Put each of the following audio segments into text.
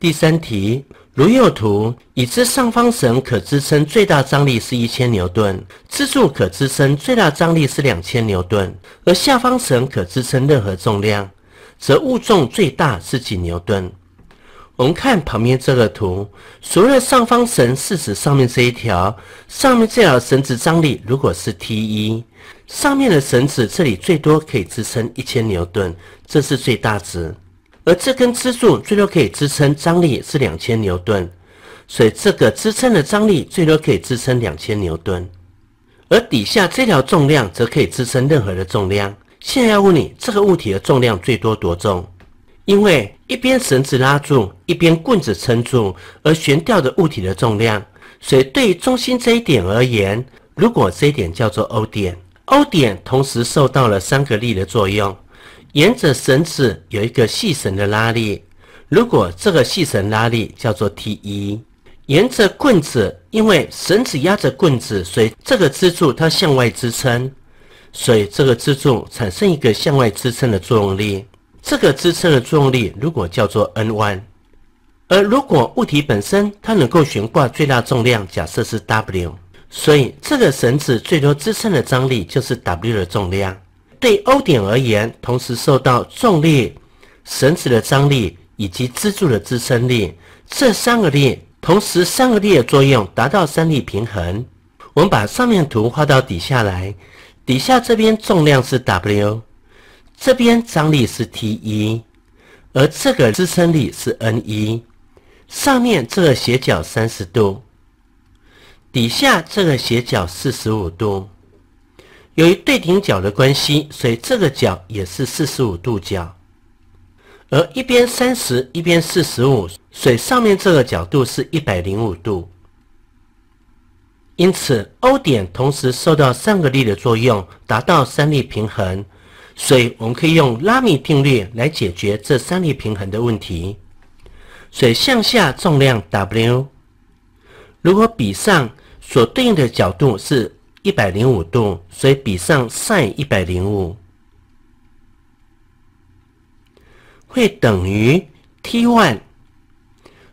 第三题，如右图，已知上方绳可支撑最大张力是一千牛顿，支柱可支撑最大张力是两千牛顿，而下方绳可支撑任何重量，则物重最大是几牛顿？我们看旁边这个图，所谓的上方绳是指上面这一条，上面这条绳子张力如果是 T 一，上面的绳子这里最多可以支撑一千牛顿，这是最大值。而这根支柱最多可以支撑张力是两千牛顿，所以这个支撑的张力最多可以支撑两千牛顿。而底下这条重量则可以支撑任何的重量。现在要问你，这个物体的重量最多多重？因为一边绳子拉住，一边棍子撑住，而悬吊的物体的重量，所以对于中心这一点而言，如果这一点叫做 O 点，O 点同时受到了三个力的作用，沿着绳子有一个细绳的拉力，如果这个细绳拉力叫做 T 一，沿着棍子，因为绳子压着棍子，所以这个支柱它向外支撑，所以这个支柱产生一个向外支撑的作用力。这个支撑的作用力如果叫做 N 弯。而如果物体本身它能够悬挂最大重量，假设是 W，所以这个绳子最多支撑的张力就是 W 的重量。对 O 点而言，同时受到重力、绳子的张力以及支柱的支撑力，这三个力同时三个力的作用达到三力平衡。我们把上面图画到底下来，底下这边重量是 W。这边张力是 T 一，而这个支撑力是 N 一。上面这个斜角三十度，底下这个斜角四十五度。由于对顶角的关系，所以这个角也是四十五度角。而一边三十，一边四十五，所以上面这个角度是一百零五度。因此，O 点同时受到三个力的作用，达到三力平衡。所以我们可以用拉米定律来解决这三力平衡的问题。所以向下重量 W，如果比上所对应的角度是一百零五度，所以比上 sin 一百零五，会等于 T one，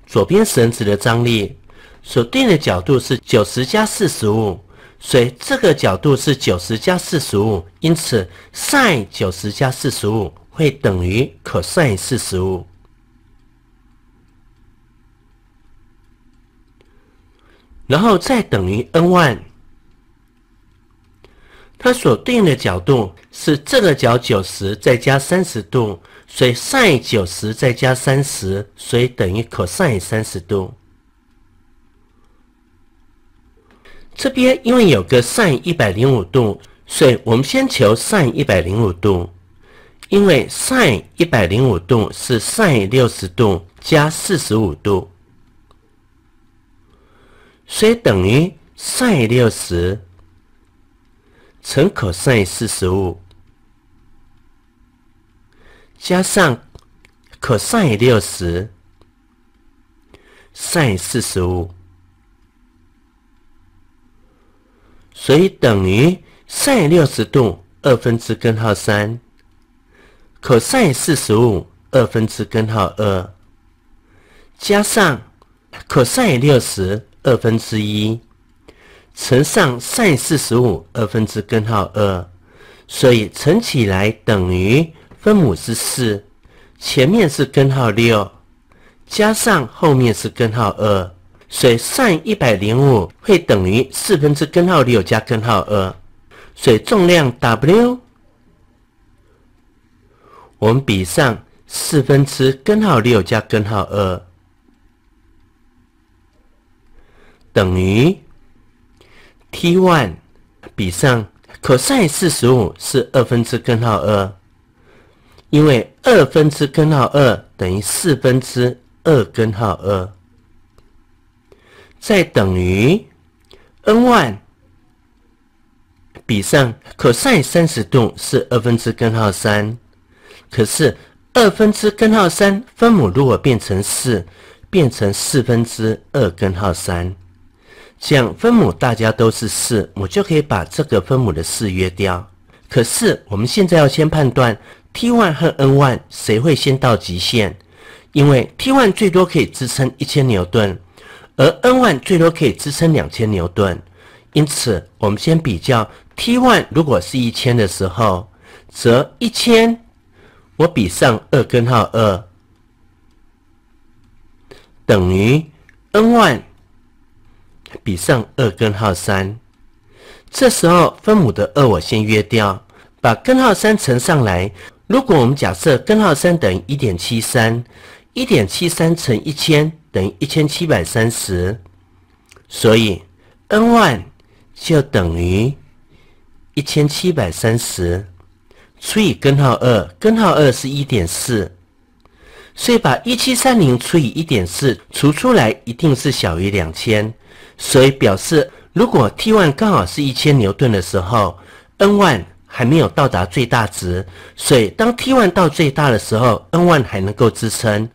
左边绳子的张力，所对应的角度是九十加四十五。所以这个角度是九十加四十五，因此 sin 九十加四十五会等于 cos 四十五，然后再等于 n one 它所对应的角度是这个角九十再加三十度，所以 sin 九十再加三十，所以等于 cos 三十度。这边因为有个 sin 一百零五度，所以我们先求 sin 一百零五度。因为 sin 一百零五度是 sin 六十度加四十五度，所以等于 sin 六十乘 cos 四十五加上 cos 六十 sin 四十五。所以等于 sin 60度二分之根号三，cos 45二分之根号二，加上 cos 60二分之一乘上 sin 45二分之根号二，所以乘起来等于分母是四，前面是根号六，加上后面是根号二。所以 sin 一百零五会等于四分之根号六加根号二。所以重量 W，我们比上四分之根号六加根号二，等于 t one 比上 c o s 四十五是二分之根号二，因为二分之根号二等于四分之二根号二。再等于 n one 比上 cos 三十度是二分之根号三，可是二分之根号三分母如果变成四，变成四分之二根号三，这样分母大家都是四，我就可以把这个分母的四约掉。可是我们现在要先判断 t 1和 n 1谁会先到极限，因为 t 1最多可以支撑一千牛顿。而 n 万最多可以支撑两千牛顿，因此我们先比较 t 万如果是一千的时候，则一千我比上二根号二等于 n 万比上二根号三，这时候分母的二我先约掉，把根号三乘上来。如果我们假设根号三等于一点七三，一点七三乘一千。等于一千七百三十，所以 n 万就等于一千七百三十除以根号二，根号二是一点四，所以把一七三零除以一点四除出来，一定是小于两千，所以表示如果 t 万刚好是一千牛顿的时候，n 万还没有到达最大值，所以当 t one 到最大的时候，n 万还能够支撑，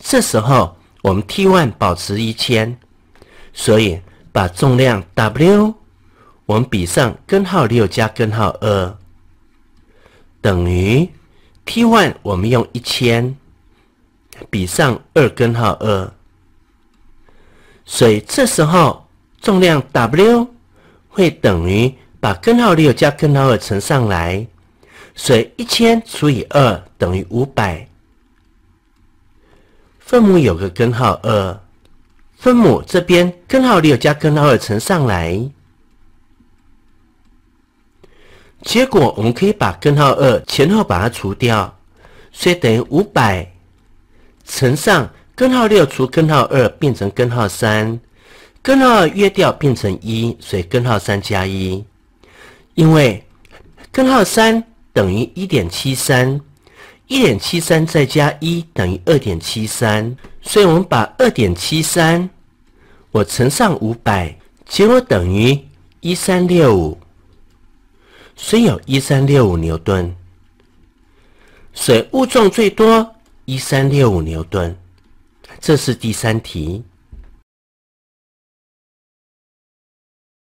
这时候。我们 t one 保持一千，所以把重量 w 我们比上根号六加根号二，等于 t one 我们用一千比上二根号二，所以这时候重量 w 会等于把根号六加根号二乘上来，所以一千除以二等于五百。分母有个根号二，分母这边根号六加根号二乘上来，结果我们可以把根号二前后把它除掉，所以等于五百乘上根号六除根号二变成根号三，根号二约掉变成一，所以根号三加一，因为根号三等于一点七三。一点七三再加一等于二点七三，所以我们把二点七三我乘上五百，结果等于一三六五，所以有一三六五牛顿，所以物重最多一三六五牛顿，这是第三题。